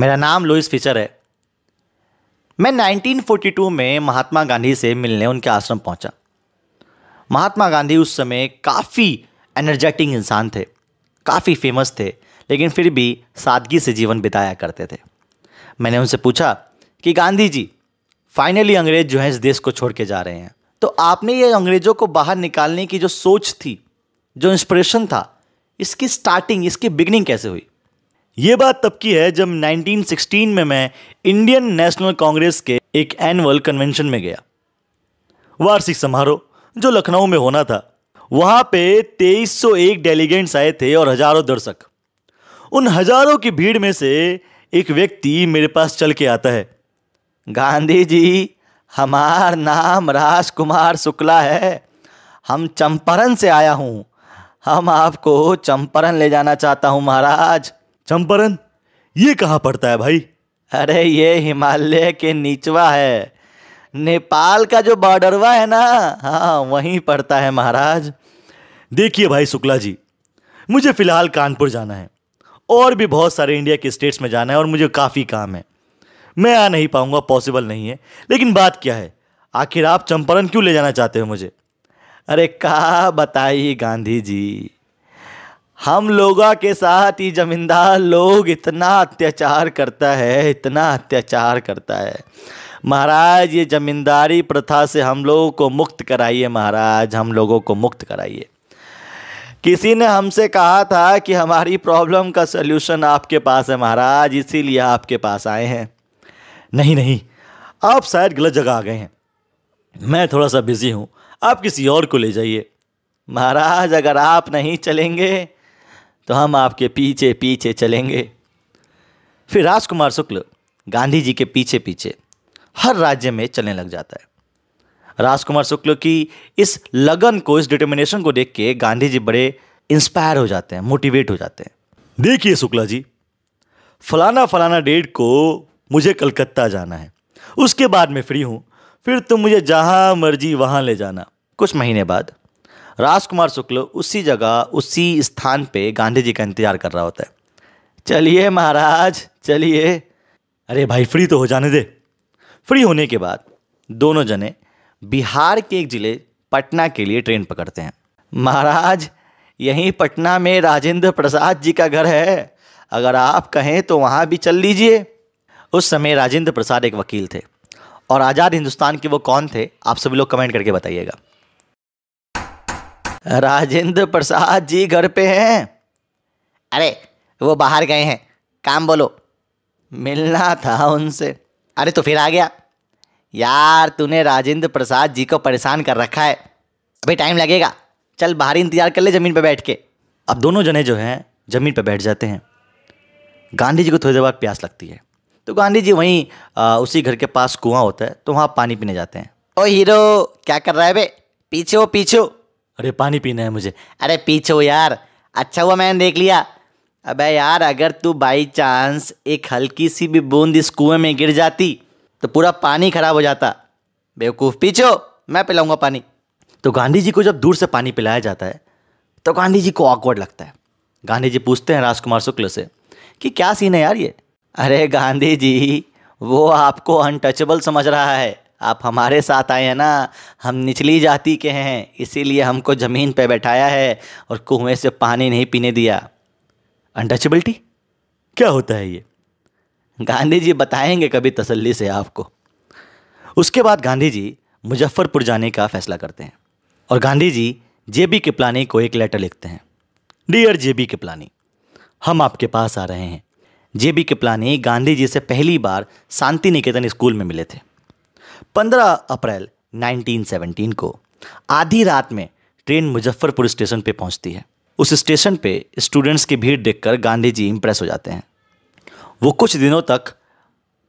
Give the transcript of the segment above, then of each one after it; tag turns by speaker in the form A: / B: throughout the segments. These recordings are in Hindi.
A: मेरा नाम लुइस फिचर है मैं 1942 में महात्मा गांधी से मिलने उनके आश्रम पहुंचा महात्मा गांधी उस समय काफ़ी एनर्जेटिक इंसान थे काफ़ी फेमस थे लेकिन फिर भी सादगी से जीवन बिताया करते थे मैंने उनसे पूछा कि गांधी जी फाइनली अंग्रेज़ जो हैं इस देश को छोड़ के जा रहे हैं तो आपने ये अंग्रेज़ों को बाहर निकालने की जो सोच थी जो इंस्पिरेशन था इसकी स्टार्टिंग इसकी बिगनिंग कैसे हुई ये बात तब की है जब 1916 में मैं इंडियन नेशनल कांग्रेस के एक एनुअल कन्वेंशन में गया वार्षिक समारोह जो लखनऊ में होना था वहां पे 2301 डेलीगेट्स आए थे और हजारों दर्शक उन हजारों की भीड़ में से एक व्यक्ति मेरे पास चल के आता है गांधी जी हमार नाम राजकुमार शुक्ला है हम चंपारण से आया हूँ हम आपको चंपारण ले जाना चाहता हूँ महाराज चंपरन ये कहाँ पड़ता है भाई अरे ये हिमालय के नीचवा है नेपाल का जो बॉर्डरवा है ना हाँ वहीं पड़ता है महाराज देखिए भाई शुक्ला जी मुझे फ़िलहाल कानपुर जाना है और भी बहुत सारे इंडिया के स्टेट्स में जाना है और मुझे काफ़ी काम है मैं आ नहीं पाऊंगा पॉसिबल नहीं है लेकिन बात क्या है आखिर आप चंपारण क्यों ले जाना चाहते हो मुझे अरे कहा बताइए गांधी जी हम लोगों के साथ ही जमींदार लोग इतना अत्याचार करता है इतना अत्याचार करता है महाराज ये जमींदारी प्रथा से हम लोगों को मुक्त कराइए महाराज हम लोगों को मुक्त कराइए किसी ने हमसे कहा था कि हमारी प्रॉब्लम का सलूशन आपके पास है महाराज इसीलिए आपके पास आए हैं नहीं नहीं आप शायद गलत जगह आ गए हैं मैं थोड़ा सा बिज़ी हूँ आप किसी और को ले जाइए महाराज अगर आप नहीं चलेंगे तो हम आपके पीछे पीछे चलेंगे फिर राजकुमार शुक्ल गांधी जी के पीछे पीछे हर राज्य में चलने लग जाता है राजकुमार शुक्ल की इस लगन को इस डिटर्मिनेशन को देख के गांधी जी बड़े इंस्पायर हो जाते हैं मोटिवेट हो जाते हैं देखिए शुक्ला जी फलाना फलाना डेट को मुझे कलकत्ता जाना है उसके बाद मैं फ्री हूँ फिर तुम मुझे जहाँ मर्जी वहाँ ले जाना कुछ महीने बाद राजकुमार शुक्ल उसी जगह उसी स्थान पे गांधी जी का इंतजार कर रहा होता है चलिए महाराज चलिए अरे भाई फ्री तो हो जाने दे फ्री होने के बाद दोनों जने बिहार के एक जिले पटना के लिए ट्रेन पकड़ते हैं महाराज यहीं पटना में राजेंद्र प्रसाद जी का घर है अगर आप कहें तो वहाँ भी चल लीजिए उस समय राजेंद्र प्रसाद एक वकील थे और आज़ाद हिंदुस्तान के वो कौन थे आप सभी लोग कमेंट करके बताइएगा राजेंद्र प्रसाद जी घर पे हैं अरे वो बाहर गए हैं काम बोलो मिलना था उनसे अरे तो फिर आ गया यार तूने राजेंद्र प्रसाद जी को परेशान कर रखा है अभी टाइम लगेगा चल बाहर इंतजार कर ले ज़मीन पर बैठ के अब दोनों जने जो हैं ज़मीन पर बैठ जाते हैं गांधी जी को थोड़ी देर बाद प्यास लगती है तो गांधी जी वहीं आ, उसी घर के पास कुआं होता है तो वहाँ पानी पीने जाते हैं ओ हीरो क्या कर रहा है बे पीछे हो पीछे हो अरे पानी पीना है मुझे अरे पीछे यार अच्छा हुआ मैंने देख लिया अबे यार अगर तू बाई चांस एक हल्की सी भी बूंद इस कुएं में गिर जाती तो पूरा पानी खराब हो जाता बेवकूफ़ पीछो मैं पिलाऊंगा पानी तो गांधी जी को जब दूर से पानी पिलाया जाता है तो गांधी जी को ऑकवर्ड लगता है गांधी जी पूछते हैं राजकुमार शुक्ल से कि क्या सीन है यार ये अरे गांधी जी वो आपको अनटचेबल समझ रहा है आप हमारे साथ आए हैं ना हम निचली जाति के हैं इसीलिए हमको ज़मीन पर बैठाया है और कुएं से पानी नहीं पीने दिया अनटचबिलिटी क्या होता है ये गांधी जी बताएंगे कभी तसल्ली से आपको उसके बाद गांधी जी मुजफ्फ़रपुर जाने का फैसला करते हैं और गांधी जी जे बी किपलानी को एक लेटर लिखते हैं डियर जे बी किपलानी हम आपके पास आ रहे हैं जे बी किपलानी गांधी जी से पहली बार शांति निकेतन स्कूल में मिले थे 15 अप्रैल 1917 को आधी रात में ट्रेन मुजफ्फरपुर स्टेशन पे पहुंचती है उस स्टेशन पे स्टूडेंट्स की भीड़ देखकर गांधी जी इम्प्रेस हो जाते हैं वो कुछ दिनों तक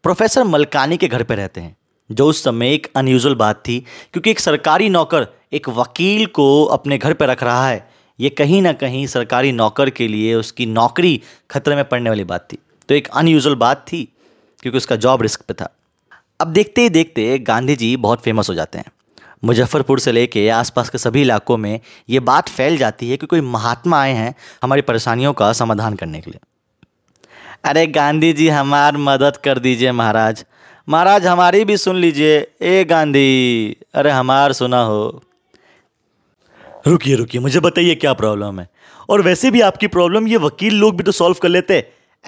A: प्रोफेसर मलकानी के घर पे रहते हैं जो उस समय एक अनयूजल बात थी क्योंकि एक सरकारी नौकर एक वकील को अपने घर पर रख रहा है ये कहीं ना कहीं सरकारी नौकर के लिए उसकी नौकरी खतरे में पड़ने वाली बात थी तो एक अनयूजल बात थी क्योंकि उसका जॉब रिस्क पे था अब देखते ही देखते गांधी जी बहुत फेमस हो जाते हैं मुजफ्फरपुर से लेके आसपास के सभी इलाकों में ये बात फैल जाती है कि कोई महात्मा आए हैं हमारी परेशानियों का समाधान करने के लिए अरे गांधी जी हमार मदद कर दीजिए महाराज महाराज हमारी भी सुन लीजिए ए गांधी अरे हमार सुना हो रुकिए रुकिए मुझे बताइए क्या प्रॉब्लम है और वैसे भी आपकी प्रॉब्लम ये वकील लोग भी तो सॉल्व कर लेते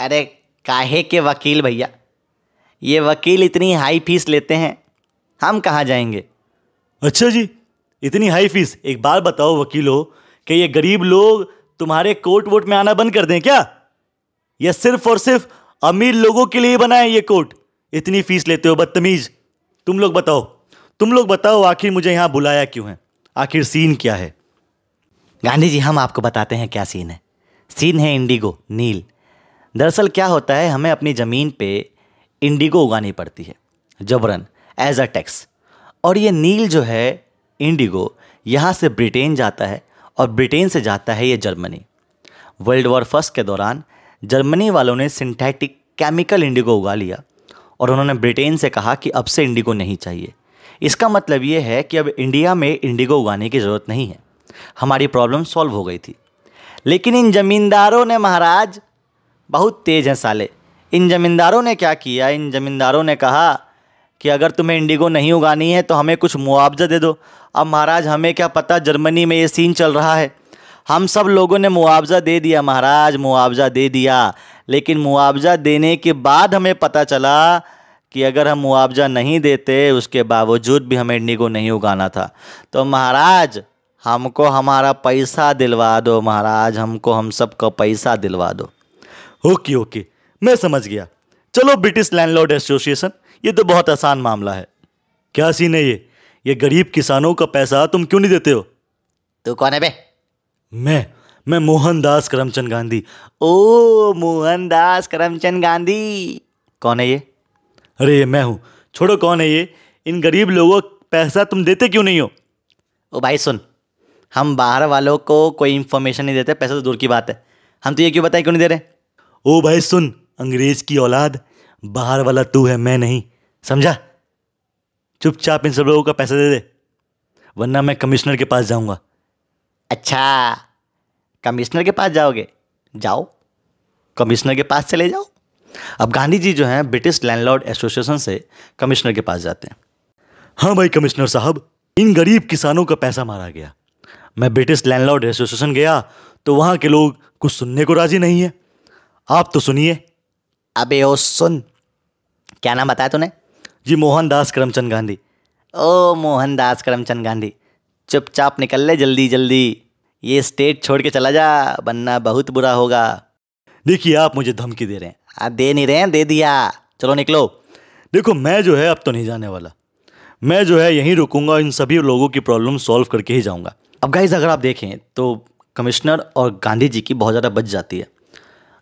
A: अरे काहे के वकील भैया ये वकील इतनी हाई फीस लेते हैं हम कहाँ जाएंगे अच्छा जी इतनी हाई फीस एक बार बताओ वकीलों कि ये गरीब लोग तुम्हारे कोर्ट वोट में आना बंद कर दें क्या यह सिर्फ और सिर्फ अमीर लोगों के लिए बनाए ये कोर्ट इतनी फीस लेते हो बदतमीज तुम लोग बताओ तुम लोग बताओ आखिर मुझे यहाँ बुलाया क्यों है आखिर सीन क्या है गांधी जी हम आपको बताते हैं क्या सीन है सीन है इंडिगो नील दरअसल क्या होता है हमें अपनी ज़मीन पे इंडिगो उगानी पड़ती है जबरन एज अ टैक्स और ये नील जो है इंडिगो यहाँ से ब्रिटेन जाता है और ब्रिटेन से जाता है ये जर्मनी वर्ल्ड वॉर फर्स्ट के दौरान जर्मनी वालों ने सिंथेटिक केमिकल इंडिगो उगा लिया और उन्होंने ब्रिटेन से कहा कि अब से इंडिगो नहीं चाहिए इसका मतलब ये है कि अब इंडिया में इंडिगो उगाने की ज़रूरत नहीं है हमारी प्रॉब्लम सॉल्व हो गई थी लेकिन इन ज़मींदारों ने महाराज बहुत तेज हैं साले इन ज़मींदारों ने क्या किया इन ज़मींदारों ने कहा कि अगर तुम्हें इंडिगो नहीं उगानी है तो हमें कुछ मुआवजा दे दो अब महाराज हमें क्या पता जर्मनी में ये सीन चल रहा है हम सब लोगों ने मुआवजा दे दिया महाराज मुआवजा दे दिया लेकिन मुआवजा देने के बाद हमें पता चला कि अगर हम मुआवजा नहीं देते उसके बावजूद भी हमें इंडिगो नहीं उगाना था तो महाराज हमको हमारा पैसा दिलवा दो महाराज हमको हम सब का पैसा दिलवा दो ओके ओके मैं समझ गया चलो ब्रिटिश लैंडलॉर्ड एसोसिएशन ये तो बहुत आसान मामला है क्या सीन है ये ये गरीब किसानों का पैसा तुम क्यों नहीं देते हो तू कौन है बे मैं मैं मोहनदास करमचंद गांधी ओ मोहनदास करमचंद गांधी कौन है ये अरे ये मैं हूं छोड़ो कौन है ये इन गरीब लोगों पैसा तुम देते क्यों नहीं हो ओ भाई सुन हम बाहर वालों को कोई इंफॉर्मेशन नहीं देते पैसा तो दूर की बात है हम तो ये क्यों बताए क्यों नहीं दे रहे ओ भाई सुन अंग्रेज की औलाद बाहर वाला तू है मैं नहीं समझा चुपचाप इन सब लोगों का पैसा दे दे वरना मैं कमिश्नर के पास जाऊंगा अच्छा कमिश्नर के पास जाओगे जाओ कमिश्नर के पास चले जाओ अब गांधी जी जो हैं ब्रिटिश लैंडलॉर्ड एसोसिएशन से कमिश्नर के पास जाते हैं हाँ भाई कमिश्नर साहब इन गरीब किसानों का पैसा मारा गया मैं ब्रिटिश लैंडलॉर्ड एसोसिएशन गया तो वहाँ के लोग कुछ सुनने को राज़ी नहीं है आप तो सुनिए अबे ओ सुन क्या नाम बताया तूने जी मोहनदास करमचंद गांधी ओ मोहनदास करमचंद गांधी चुपचाप निकल ले जल्दी जल्दी ये स्टेट छोड़ के चला जा बनना बहुत बुरा होगा देखिए आप मुझे धमकी दे रहे हैं आ, दे नहीं रहे हैं दे दिया चलो निकलो देखो मैं जो है अब तो नहीं जाने वाला मैं जो है यहीं रुकूंगा इन सभी लोगों की प्रॉब्लम सॉल्व करके ही जाऊंगा अब गाइज अगर आप देखें तो कमिश्नर और गांधी जी की बहुत ज़्यादा बच जाती है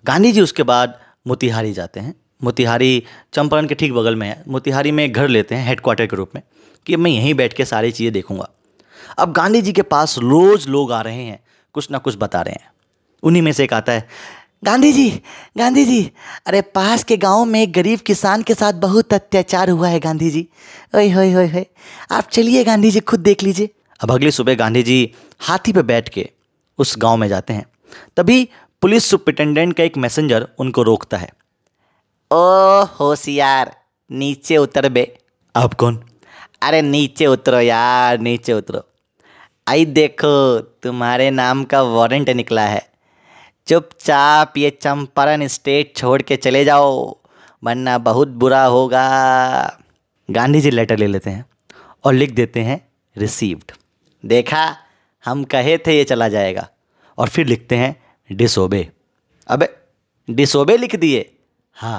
A: गांधी जी उसके बाद मोतिहारी जाते हैं मोतिहारी चंपारण के ठीक बगल में है मोतिहारी में एक घर लेते हैं हेडक्वार्टर के रूप में कि मैं यहीं बैठ के सारी चीज़ें देखूंगा अब गांधी जी के पास रोज़ लोग आ रहे हैं कुछ ना कुछ बता रहे हैं उन्हीं में से एक आता है गांधी जी गांधी जी अरे पास के गांव में एक गरीब किसान के साथ बहुत अत्याचार हुआ है गांधी जी ओ हो आप चलिए गांधी जी खुद देख लीजिए अब अगली सुबह गांधी जी हाथी पे बैठ के उस गांव में जाते हैं तभी पुलिस सुप्रिटेंडेंट का एक मैसेंजर उनको रोकता है ओ होशियार नीचे उतर बे आप कौन अरे नीचे उतरो यार नीचे उतरो आई देखो तुम्हारे नाम का वारंट निकला है चुपचाप ये चंपारण स्टेट छोड़ के चले जाओ वरना बहुत बुरा होगा गांधी जी लेटर ले लेते हैं और लिख देते हैं रिसीव्ड देखा हम कहे थे ये चला जाएगा और फिर लिखते हैं डिसोबे अबे डिसोबे लिख दिए हाँ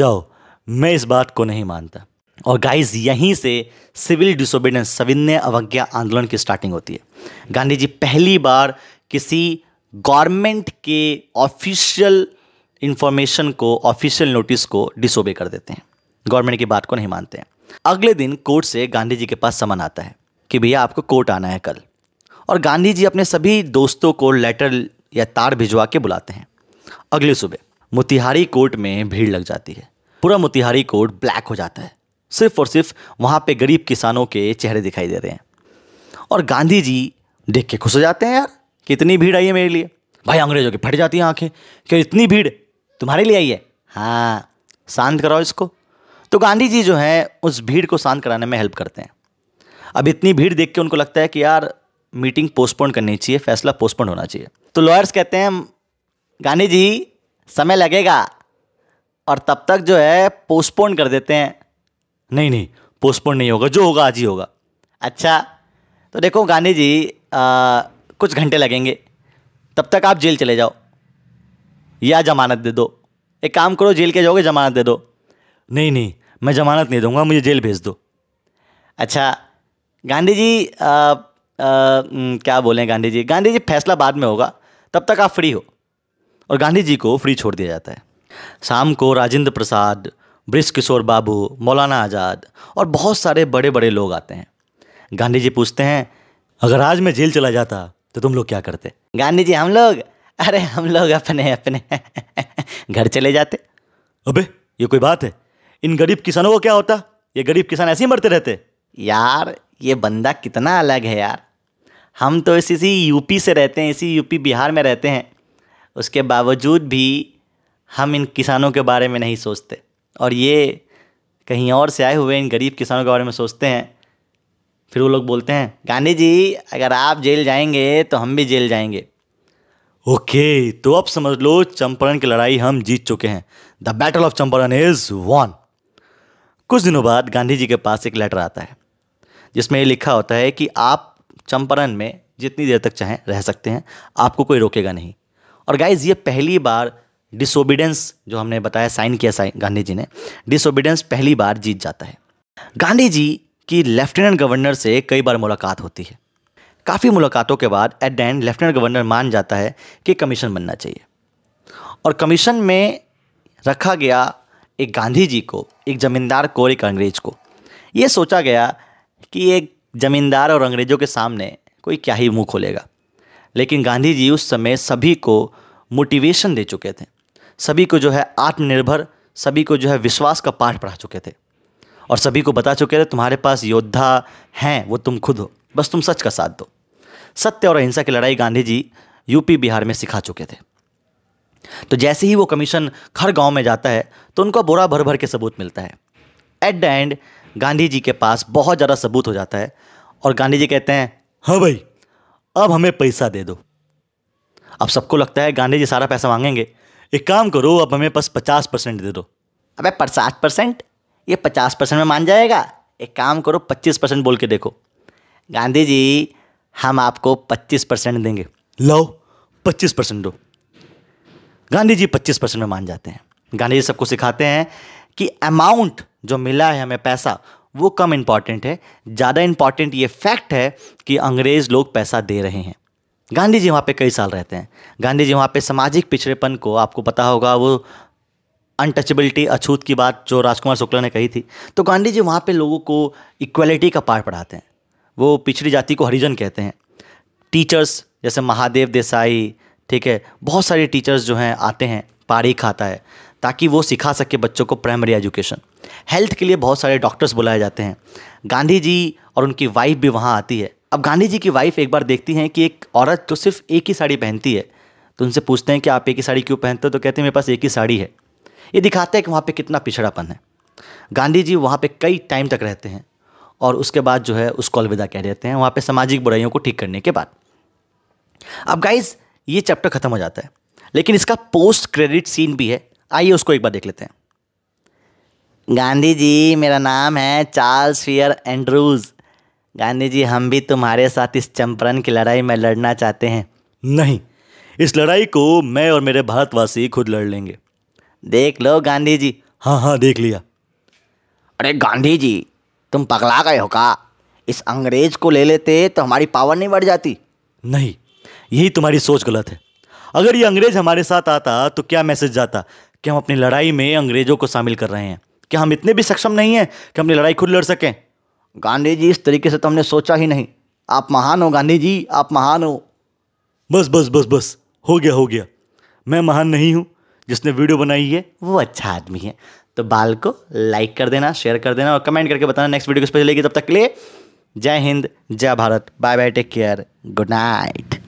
A: जाओ मैं इस बात को नहीं मानता और गाइस यहीं से सिविल डिसोबिडेंस सविनय अवज्ञा आंदोलन की स्टार्टिंग होती है गांधी जी पहली बार किसी गवर्नमेंट के ऑफिशियल इन्फॉर्मेशन को ऑफिशियल नोटिस को डिसोबे कर देते हैं गवर्नमेंट की बात को नहीं मानते हैं अगले दिन कोर्ट से गांधी जी के पास समन आता है कि भैया आपको कोर्ट आना है कल और गांधी जी अपने सभी दोस्तों को लेटर या तार भिजवा के बुलाते हैं अगले सुबह मोतिहारी कोर्ट में भीड़ लग जाती है पूरा मोतिहारी कोर्ट ब्लैक हो जाता है सिर्फ और सिर्फ वहाँ पे गरीब किसानों के चेहरे दिखाई दे रहे हैं और गांधी जी देख के खुश हो जाते हैं यार कि इतनी भीड़ आई है मेरे लिए भाई अंग्रेजों की फट जाती हैं आंखें क्यों इतनी भीड़ तुम्हारे लिए आई है हाँ शांत कराओ इसको तो गांधी जी जो हैं उस भीड़ को शांत कराने में हेल्प करते हैं अब इतनी भीड़ देख के उनको लगता है कि यार मीटिंग पोस्टपोन करनी चाहिए फैसला पोस्टपोन होना चाहिए तो लॉयर्स कहते हैं गांधी जी समय लगेगा और तब तक जो है पोस्टपोन कर देते हैं नहीं नहीं पोस्टपोन नहीं होगा जो होगा आज ही होगा अच्छा तो देखो गांधी जी आ, कुछ घंटे लगेंगे तब तक आप जेल चले जाओ या जमानत दे दो एक काम करो जेल के जाओगे जमानत दे दो नहीं नहीं मैं जमानत नहीं दूंगा मुझे जेल भेज दो अच्छा गांधी जी आ, क्या बोलें गांधी जी गांधी जी फैसला बाद में होगा तब तक आप फ्री हो और गांधी जी को फ्री छोड़ दिया जाता है शाम को राजेंद्र प्रसाद ब्रिज किशोर बाबू मौलाना आज़ाद और बहुत सारे बड़े बड़े लोग आते हैं गांधी जी पूछते हैं अगर आज मैं जेल चला जाता तो तुम लोग क्या करते गांधी जी हम लोग अरे हम लोग अपने अपने घर चले जाते अबे ये कोई बात है इन गरीब किसानों को क्या होता ये गरीब किसान ऐसे ही मरते रहते यार ये बंदा कितना अलग है यार हम तो इसी यूपी से रहते हैं इसी यूपी बिहार में रहते हैं उसके बावजूद भी हम इन किसानों के बारे में नहीं सोचते और ये कहीं और से आए हुए इन गरीब किसानों के बारे में सोचते हैं फिर वो लोग बोलते हैं गांधी जी अगर आप जेल जाएंगे तो हम भी जेल जाएंगे ओके तो अब समझ लो चंपारण की लड़ाई हम जीत चुके हैं the battle of Champaran is won कुछ दिनों बाद गांधी जी के पास एक लेटर आता है जिसमें ये लिखा होता है कि आप चंपारण में जितनी देर तक चाहें रह सकते हैं आपको कोई रोकेगा नहीं और गाइज ये पहली बार डिसोबिडेंस जो हमने बताया साइन किया साइन गांधी जी ने डिसोबिडेंस पहली बार जीत जाता है गांधी जी की लेफ्टिनेंट गवर्नर से कई बार मुलाकात होती है काफ़ी मुलाकातों के बाद at the end lieutenant governor मान जाता है कि कमीशन बनना चाहिए और कमीशन में रखा गया एक गांधी जी को एक ज़मींदार को एक अंग्रेज को ये सोचा गया कि एक जमींदार और अंग्रेज़ों के सामने कोई क्या ही मुँह खोलेगा लेकिन गांधी जी उस समय सभी को मोटिवेशन दे चुके थे सभी को जो है आत्मनिर्भर सभी को जो है विश्वास का पाठ पढ़ा चुके थे और सभी को बता चुके थे तुम्हारे पास योद्धा हैं वो तुम खुद हो बस तुम सच का साथ दो सत्य और अहिंसा की लड़ाई गांधी जी यूपी बिहार में सिखा चुके थे तो जैसे ही वो कमीशन हर गांव में जाता है तो उनको बोरा भर भर के सबूत मिलता है at the end Gandhi ji के पास बहुत ज़्यादा सबूत हो जाता है और गांधी जी कहते हैं हाँ भाई अब हमें पैसा दे दो अब सबको लगता है गांधी जी सारा पैसा मांगेंगे एक काम करो अब हमें बस पचास परसेंट दे दो अबे पचास परसेंट ये पचास परसेंट में मान जाएगा एक काम करो पच्चीस परसेंट बोल के देखो गांधी जी हम आपको पच्चीस परसेंट देंगे लो पच्चीस परसेंट दो गांधी जी पच्चीस परसेंट में मान जाते हैं गांधी जी सबको सिखाते हैं कि अमाउंट जो मिला है हमें पैसा वो कम इम्पॉर्टेंट है ज़्यादा इम्पॉर्टेंट ये फैक्ट है कि अंग्रेज़ लोग पैसा दे रहे हैं गांधी जी वहाँ पे कई साल रहते हैं गांधी जी वहाँ पे सामाजिक पिछड़ेपन को आपको पता होगा वो अनटचेबिलिटी अछूत की बात जो राजकुमार शुक्ला ने कही थी तो गांधी जी वहाँ पे लोगों को इक्वलिटी का पाठ पढ़ाते हैं वो पिछड़ी जाति को हरिजन कहते हैं टीचर्स जैसे महादेव देसाई ठीक है बहुत सारे टीचर्स जो हैं आते हैं पारी आता है ताकि वो सिखा सके बच्चों को प्राइमरी एजुकेशन हेल्थ के लिए बहुत सारे डॉक्टर्स बुलाए जाते हैं गांधी जी और उनकी वाइफ भी वहाँ आती है अब गांधी जी की वाइफ एक बार देखती हैं कि एक औरत जो तो सिर्फ एक ही साड़ी पहनती है तो उनसे पूछते हैं कि आप एक ही साड़ी क्यों पहनते हो तो कहते हैं मेरे पास एक ही साड़ी है ये दिखाता है कि वहाँ पर कितना पिछड़ापन है गांधी जी वहाँ पर कई टाइम तक रहते हैं और उसके बाद जो है उसको अलविदा कह देते हैं वहाँ पर सामाजिक बुराइयों को ठीक करने के बाद अब गाइज ये चैप्टर ख़त्म हो जाता है लेकिन इसका पोस्ट क्रेडिट सीन भी है आइए उसको एक बार देख लेते हैं गांधी जी मेरा नाम है Charles Freer Andrews Gandhi ji हम भी तुम्हारे साथ इस चंपरन की लड़ाई में लड़ना चाहते हैं नहीं इस लड़ाई को मैं और मेरे भारतवासी खुद लड़ लेंगे देख लो गांधी जी हाँ हाँ देख लिया अरे गांधी जी तुम पगला गए हो का इस अंग्रेज को ले लेते तो हमारी पावर नहीं बढ़ जाती नहीं यही तुम्हारी सोच गलत है अगर ये अंग्रेज हमारे साथ आता तो क्या मैसेज जाता कि हम अपनी लड़ाई में अंग्रेज़ों को शामिल कर रहे हैं क्या हम इतने भी सक्षम नहीं हैं कि अपनी लड़ाई खुद लड़ सकें गांधी जी इस तरीके से तो हमने सोचा ही नहीं आप महान हो गांधी जी आप महान हो बस बस बस बस हो गया हो गया मैं महान नहीं हूँ जिसने वीडियो बनाई है वो अच्छा आदमी है तो बाल को लाइक कर देना शेयर कर देना और कमेंट करके बताना नेक्स्ट वीडियो किस पर चलेगी तब तक के लिए जय हिंद जय Bharat bye bye take care good night